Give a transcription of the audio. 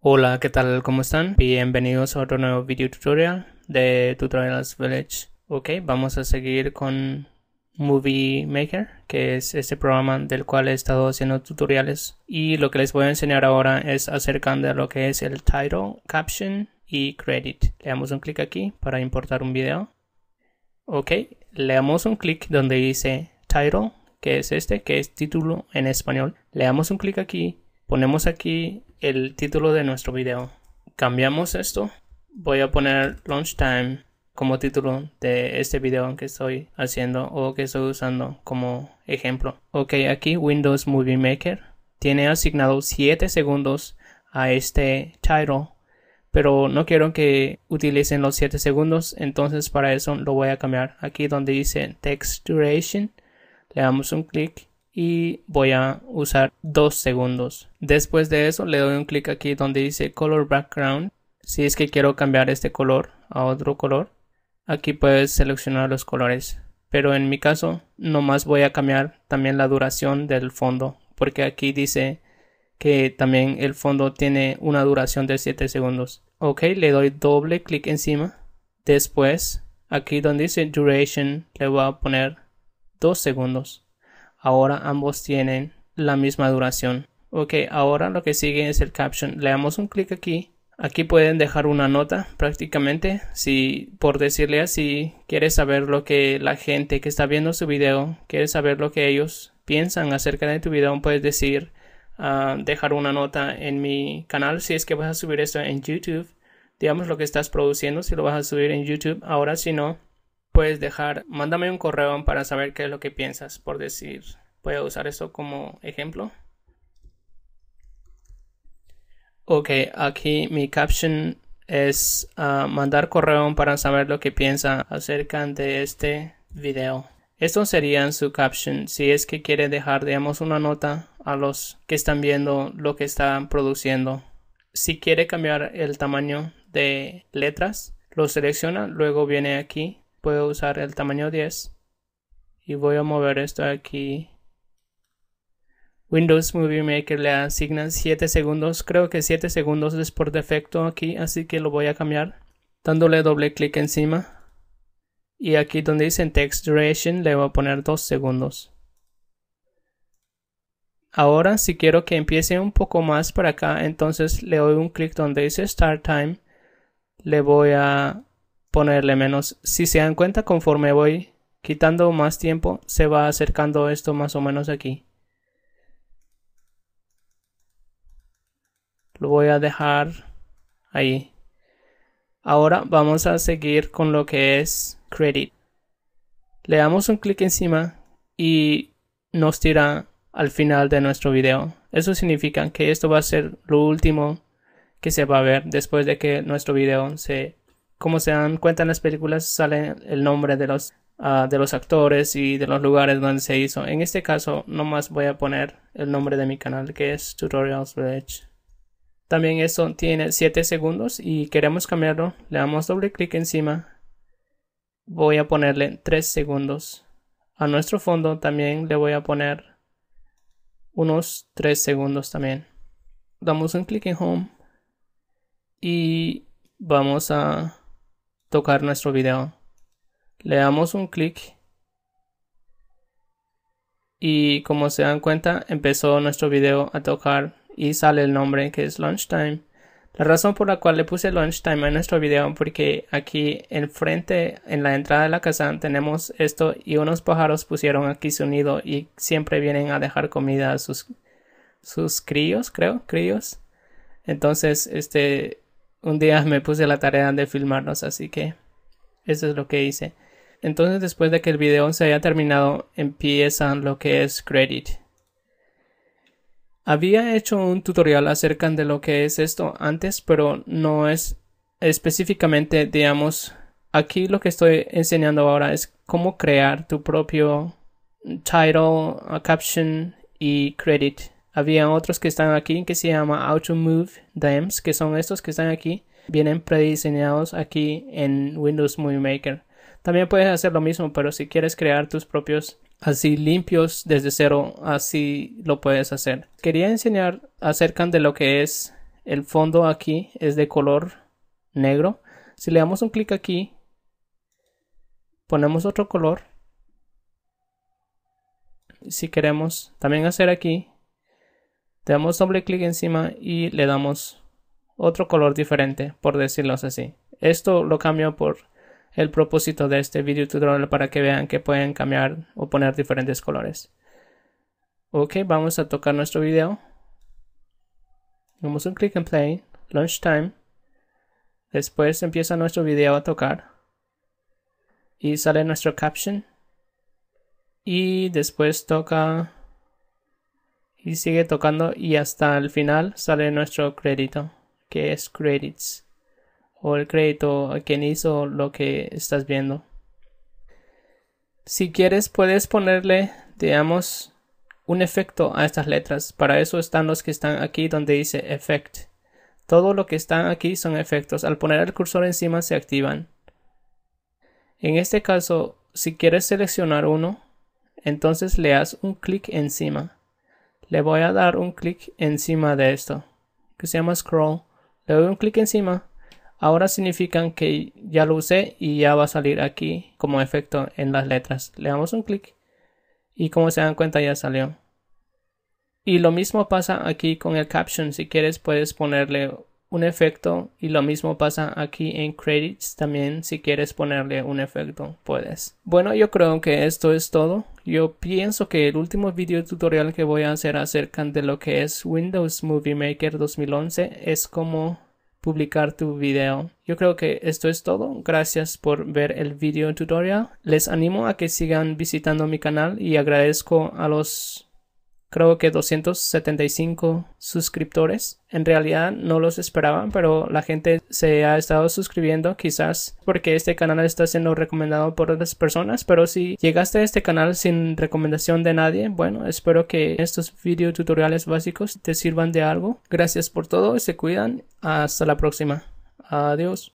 Hola, ¿qué tal? ¿Cómo están? Bienvenidos a otro nuevo video tutorial de Tutorials Village. Ok, vamos a seguir con Movie Maker, que es este programa del cual he estado haciendo tutoriales. Y lo que les voy a enseñar ahora es acerca de lo que es el title, caption y credit. Le damos un clic aquí para importar un video. Ok, le damos un clic donde dice title, que es este, que es título en español. Le damos un clic aquí Ponemos aquí el título de nuestro video. Cambiamos esto. Voy a poner Time como título de este video que estoy haciendo o que estoy usando como ejemplo. Ok, aquí Windows Movie Maker tiene asignado 7 segundos a este title, pero no quiero que utilicen los 7 segundos, entonces para eso lo voy a cambiar. Aquí donde dice Text Duration, le damos un clic y voy a usar 2 segundos. Después de eso le doy un clic aquí donde dice Color Background. Si es que quiero cambiar este color a otro color, aquí puedes seleccionar los colores. Pero en mi caso, nomás voy a cambiar también la duración del fondo, porque aquí dice que también el fondo tiene una duración de 7 segundos. Ok, le doy doble clic encima. Después, aquí donde dice Duration, le voy a poner 2 segundos. Ahora ambos tienen la misma duración. Ok, ahora lo que sigue es el caption. Le damos un clic aquí. Aquí pueden dejar una nota prácticamente. Si por decirle así, quieres saber lo que la gente que está viendo su video, quiere saber lo que ellos piensan acerca de tu video, puedes decir, ah, dejar una nota en mi canal si es que vas a subir esto en YouTube. Digamos lo que estás produciendo, si lo vas a subir en YouTube. Ahora si no, puedes dejar, mándame un correo para saber qué es lo que piensas, por decir, Puedo usar esto como ejemplo. Ok, aquí mi caption es ah, mandar correo para saber lo que piensa acerca de este video. Esto sería su caption si es que quiere dejar, digamos, una nota a los que están viendo lo que están produciendo. Si quiere cambiar el tamaño de letras, lo selecciona, luego viene aquí puedo usar el tamaño 10 y voy a mover esto aquí. Windows Movie Maker le asignan 7 segundos, creo que 7 segundos es por defecto aquí, así que lo voy a cambiar dándole doble clic encima. Y aquí donde dice Text Duration le voy a poner 2 segundos. Ahora si quiero que empiece un poco más para acá, entonces le doy un clic donde dice Start Time. Le voy a ponerle menos. Si se dan cuenta, conforme voy quitando más tiempo, se va acercando esto más o menos aquí. Lo voy a dejar ahí. Ahora vamos a seguir con lo que es credit. Le damos un clic encima y nos tira al final de nuestro video. Eso significa que esto va a ser lo último que se va a ver después de que nuestro video se como se dan cuenta en las películas, sale el nombre de los, ah, de los actores y de los lugares donde se hizo. En este caso, nomás voy a poner el nombre de mi canal, que es Tutorials Village. También esto tiene 7 segundos y queremos cambiarlo. Le damos doble clic encima. Voy a ponerle 3 segundos. A nuestro fondo también le voy a poner unos 3 segundos también. Damos un clic en Home y vamos a tocar nuestro video. Le damos un clic y como se dan cuenta empezó nuestro video a tocar y sale el nombre que es lunchtime. La razón por la cual le puse lunchtime a nuestro video porque aquí enfrente en la entrada de la casa tenemos esto y unos pájaros pusieron aquí su nido y siempre vienen a dejar comida a sus, sus críos, creo, críos. Entonces, este, un día me puse la tarea de filmarnos, así que eso es lo que hice. Entonces después de que el video se haya terminado, empiezan lo que es credit. Había hecho un tutorial acerca de lo que es esto antes, pero no es específicamente, digamos, aquí lo que estoy enseñando ahora es cómo crear tu propio title, caption y credit había otros que están aquí que se llama Auto Move Dims que son estos que están aquí. Vienen prediseñados aquí en Windows Movie Maker. También puedes hacer lo mismo, pero si quieres crear tus propios así limpios desde cero, así lo puedes hacer. Quería enseñar acerca de lo que es el fondo aquí, es de color negro. Si le damos un clic aquí, ponemos otro color. Si queremos también hacer aquí le damos doble clic encima y le damos otro color diferente, por decirlo así. Esto lo cambio por el propósito de este video tutorial para que vean que pueden cambiar o poner diferentes colores. Ok, vamos a tocar nuestro video. Damos un clic en play, launch Time. Después empieza nuestro video a tocar. Y sale nuestro caption. Y después toca y sigue tocando y hasta el final sale nuestro crédito, que es credits, o el crédito a quien hizo lo que estás viendo. Si quieres puedes ponerle, digamos, un efecto a estas letras. Para eso están los que están aquí donde dice effect. Todo lo que están aquí son efectos. Al poner el cursor encima se activan. En este caso, si quieres seleccionar uno, entonces le das un clic encima le voy a dar un clic encima de esto que se llama scroll le doy un clic encima ahora significan que ya lo usé y ya va a salir aquí como efecto en las letras le damos un clic y como se dan cuenta ya salió y lo mismo pasa aquí con el caption si quieres puedes ponerle un efecto y lo mismo pasa aquí en credits también si quieres ponerle un efecto puedes bueno yo creo que esto es todo yo pienso que el último video tutorial que voy a hacer acerca de lo que es Windows Movie Maker 2011 es como publicar tu video. Yo creo que esto es todo. Gracias por ver el video tutorial. Les animo a que sigan visitando mi canal y agradezco a los creo que 275 suscriptores. En realidad no los esperaban, pero la gente se ha estado suscribiendo quizás porque este canal está siendo recomendado por otras personas, pero si llegaste a este canal sin recomendación de nadie, bueno, espero que estos video tutoriales básicos te sirvan de algo. Gracias por todo, y se cuidan, hasta la próxima. Adiós.